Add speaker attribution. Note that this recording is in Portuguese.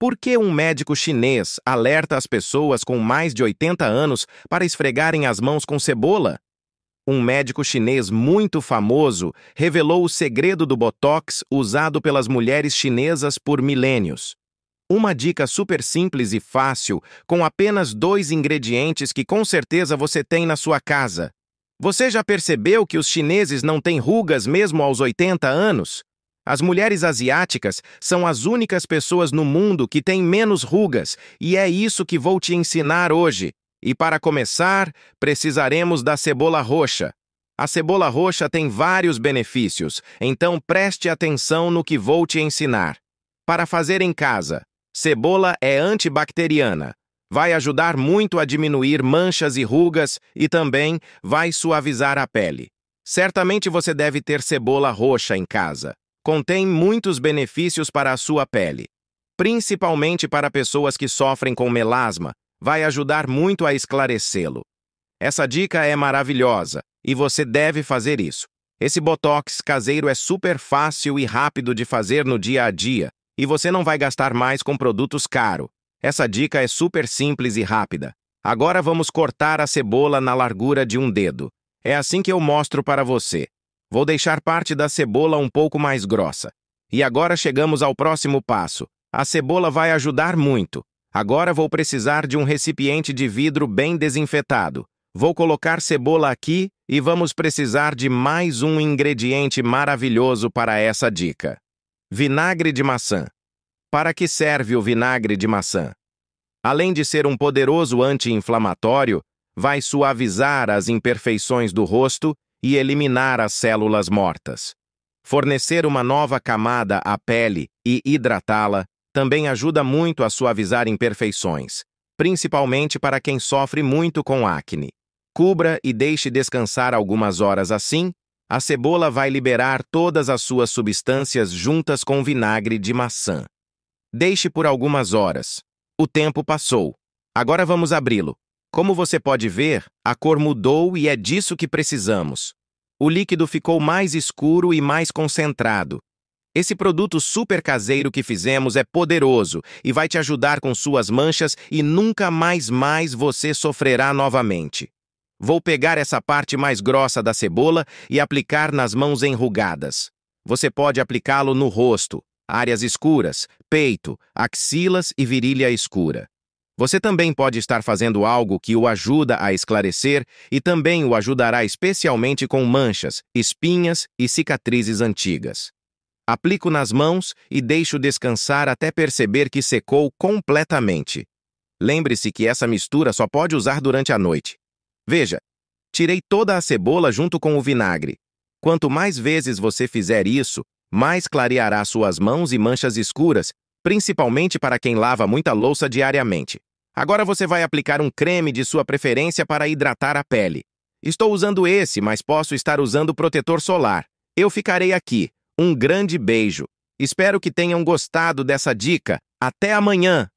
Speaker 1: Por que um médico chinês alerta as pessoas com mais de 80 anos para esfregarem as mãos com cebola? Um médico chinês muito famoso revelou o segredo do botox usado pelas mulheres chinesas por milênios. Uma dica super simples e fácil, com apenas dois ingredientes que com certeza você tem na sua casa. Você já percebeu que os chineses não têm rugas mesmo aos 80 anos? As mulheres asiáticas são as únicas pessoas no mundo que têm menos rugas, e é isso que vou te ensinar hoje. E para começar, precisaremos da cebola roxa. A cebola roxa tem vários benefícios, então preste atenção no que vou te ensinar. Para fazer em casa, cebola é antibacteriana. Vai ajudar muito a diminuir manchas e rugas e também vai suavizar a pele. Certamente você deve ter cebola roxa em casa contém muitos benefícios para a sua pele. Principalmente para pessoas que sofrem com melasma, vai ajudar muito a esclarecê-lo. Essa dica é maravilhosa e você deve fazer isso. Esse botox caseiro é super fácil e rápido de fazer no dia a dia e você não vai gastar mais com produtos caros. Essa dica é super simples e rápida. Agora vamos cortar a cebola na largura de um dedo. É assim que eu mostro para você. Vou deixar parte da cebola um pouco mais grossa. E agora chegamos ao próximo passo. A cebola vai ajudar muito. Agora vou precisar de um recipiente de vidro bem desinfetado. Vou colocar cebola aqui e vamos precisar de mais um ingrediente maravilhoso para essa dica. Vinagre de maçã. Para que serve o vinagre de maçã? Além de ser um poderoso anti-inflamatório, vai suavizar as imperfeições do rosto e eliminar as células mortas. Fornecer uma nova camada à pele e hidratá-la também ajuda muito a suavizar imperfeições, principalmente para quem sofre muito com acne. Cubra e deixe descansar algumas horas assim, a cebola vai liberar todas as suas substâncias juntas com vinagre de maçã. Deixe por algumas horas. O tempo passou. Agora vamos abri-lo. Como você pode ver, a cor mudou e é disso que precisamos. O líquido ficou mais escuro e mais concentrado. Esse produto super caseiro que fizemos é poderoso e vai te ajudar com suas manchas e nunca mais mais você sofrerá novamente. Vou pegar essa parte mais grossa da cebola e aplicar nas mãos enrugadas. Você pode aplicá-lo no rosto, áreas escuras, peito, axilas e virilha escura. Você também pode estar fazendo algo que o ajuda a esclarecer e também o ajudará especialmente com manchas, espinhas e cicatrizes antigas. Aplico nas mãos e deixo descansar até perceber que secou completamente. Lembre-se que essa mistura só pode usar durante a noite. Veja, tirei toda a cebola junto com o vinagre. Quanto mais vezes você fizer isso, mais clareará suas mãos e manchas escuras, principalmente para quem lava muita louça diariamente. Agora você vai aplicar um creme de sua preferência para hidratar a pele. Estou usando esse, mas posso estar usando protetor solar. Eu ficarei aqui. Um grande beijo. Espero que tenham gostado dessa dica. Até amanhã!